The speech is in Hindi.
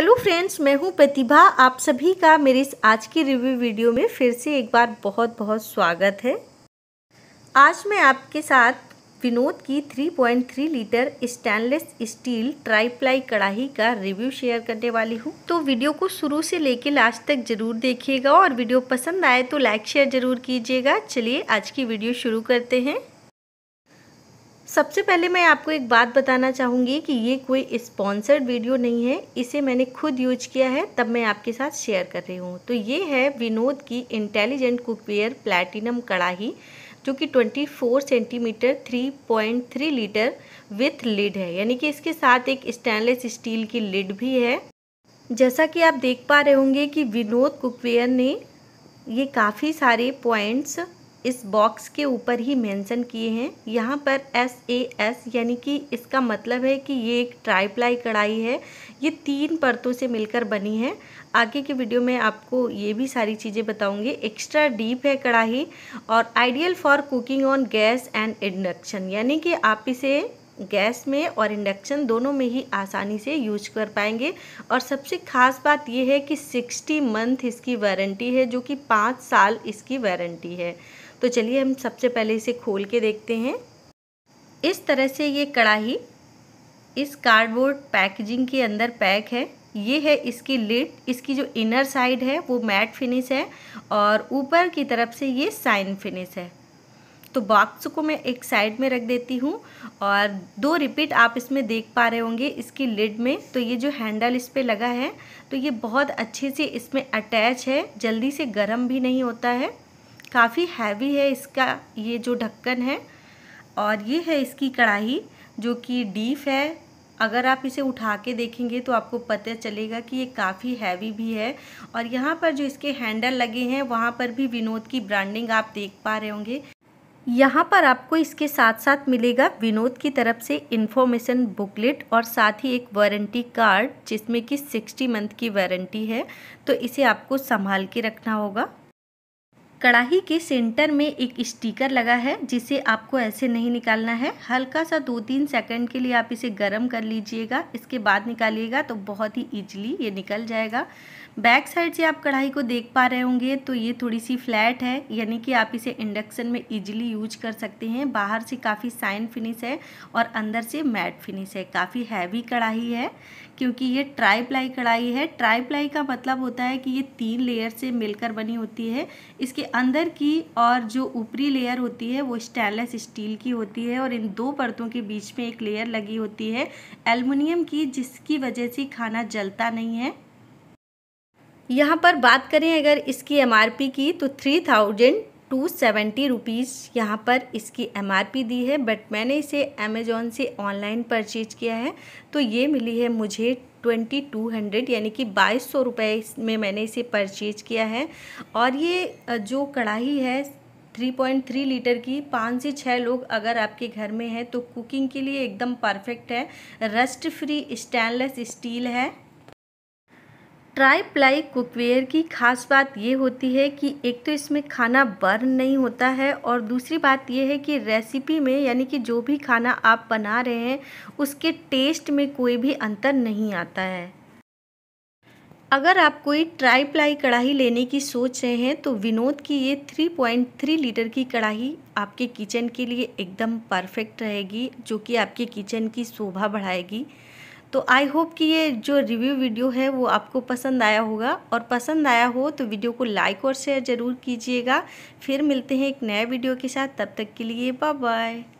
हेलो फ्रेंड्स मैं हूं प्रतिभा आप सभी का मेरे इस आज की रिव्यू वीडियो में फिर से एक बार बहुत बहुत स्वागत है आज मैं आपके साथ विनोद की 3.3 लीटर स्टेनलेस स्टील ट्राईप्लाई कढ़ाई का रिव्यू शेयर करने वाली हूँ तो वीडियो को शुरू से लेकर लास्ट तक जरूर देखिएगा और वीडियो पसंद आए तो लाइक शेयर जरूर कीजिएगा चलिए आज की वीडियो शुरू करते हैं सबसे पहले मैं आपको एक बात बताना चाहूँगी कि ये कोई स्पॉन्सर्ड वीडियो नहीं है इसे मैंने खुद यूज किया है तब मैं आपके साथ शेयर कर रही हूँ तो ये है विनोद की इंटेलिजेंट कुकवेयर प्लैटिनम कड़ाही जो कि 24 सेंटीमीटर 3.3 लीटर विथ लिड है यानी कि इसके साथ एक स्टेनलेस स्टील की लिड भी है जैसा कि आप देख पा रहे होंगे कि विनोद कुकवेयर ने ये काफ़ी सारे पॉइंट्स इस बॉक्स के ऊपर ही मेंशन किए हैं यहाँ पर एस ए एस यानी कि इसका मतलब है कि ये एक ट्राई प्लाई कढ़ाई है ये तीन परतों से मिलकर बनी है आगे के वीडियो में आपको ये भी सारी चीज़ें बताऊंगी एक्स्ट्रा डीप है कढ़ाई और ideal for cooking on gas and induction यानी कि आप इसे गैस में और इंडक्शन दोनों में ही आसानी से यूज कर पाएंगे और सबसे खास बात यह है कि 60 मंथ इसकी वारंटी है जो कि पाँच साल इसकी वारंटी है तो चलिए हम सबसे पहले इसे खोल के देखते हैं इस तरह से ये कढ़ाही इस कार्डबोर्ड पैकेजिंग के अंदर पैक है ये है इसकी लिड इसकी जो इनर साइड है वो मैट फिनिश है और ऊपर की तरफ से ये साइन फिनिश है तो बॉक्स को मैं एक साइड में रख देती हूँ और दो रिपीट आप इसमें देख पा रहे होंगे इसकी लिड में तो ये जो हैंडल इस पर लगा है तो ये बहुत अच्छे से इसमें अटैच है जल्दी से गर्म भी नहीं होता है काफ़ी हैवी है इसका ये जो ढक्कन है और ये है इसकी कढ़ाई जो कि डीप है अगर आप इसे उठा के देखेंगे तो आपको पता चलेगा कि ये काफ़ी हैवी भी है और यहाँ पर जो इसके हैंडल लगे हैं वहाँ पर भी विनोद की ब्रांडिंग आप देख पा रहे होंगे यहाँ पर आपको इसके साथ साथ मिलेगा विनोद की तरफ से इन्फॉर्मेशन बुकलेट और साथ ही एक वारंटी कार्ड जिसमें कि 60 मंथ की वारंटी है तो इसे आपको संभाल के रखना होगा कढ़ाई के सेंटर में एक स्टिकर लगा है जिसे आपको ऐसे नहीं निकालना है हल्का सा दो तीन सेकंड के लिए आप इसे गर्म कर लीजिएगा इसके बाद निकालिएगा तो बहुत ही ईजिली ये निकल जाएगा बैक साइड से आप कढ़ाई को देख पा रहे होंगे तो ये थोड़ी सी फ्लैट है यानी कि आप इसे इंडक्शन में ईजिली यूज कर सकते हैं बाहर से काफ़ी साइन फिनिश है और अंदर से मैट फिनिश है काफ़ी हैवी कढ़ाई है क्योंकि ये ट्राई प्लाई कढ़ाई है ट्राई प्लाई का मतलब होता है कि ये तीन लेयर से मिलकर बनी होती है इसके अंदर की और जो ऊपरी लेयर होती है वो स्टेनलेस स्टील की होती है और इन दो परतों के बीच में एक लेयर लगी होती है एलमिनियम की जिसकी वजह से खाना जलता नहीं है यहाँ पर बात करें अगर इसकी एम की तो three thousand two seventy rupees यहाँ पर इसकी एम दी है बट मैंने इसे अमेज़ोन से ऑनलाइन परचेज किया है तो ये मिली है मुझे ट्वेंटी टू हंड्रेड यानी कि बाईस सौ रुपये में मैंने इसे परचेज किया है और ये जो कढ़ाई है थ्री पॉइंट थ्री लीटर की पाँच से छः लोग अगर आपके घर में हैं तो कुकिंग के लिए एकदम परफेक्ट है रस्ट फ्री स्टेनलेस स्टील है ट्राई प्लाई कुकवेयर की खास बात ये होती है कि एक तो इसमें खाना बर्न नहीं होता है और दूसरी बात ये है कि रेसिपी में यानी कि जो भी खाना आप बना रहे हैं उसके टेस्ट में कोई भी अंतर नहीं आता है अगर आप कोई ट्राई प्लाई कढ़ाई लेने की सोच रहे हैं तो विनोद की ये 3.3 लीटर की कढ़ाई आपके किचन के लिए एकदम परफेक्ट रहेगी जो कि आपके किचन की शोभा बढ़ाएगी तो आई होप कि ये जो रिव्यू वीडियो है वो आपको पसंद आया होगा और पसंद आया हो तो वीडियो को लाइक और शेयर ज़रूर कीजिएगा फिर मिलते हैं एक नए वीडियो के साथ तब तक के लिए बाय बाय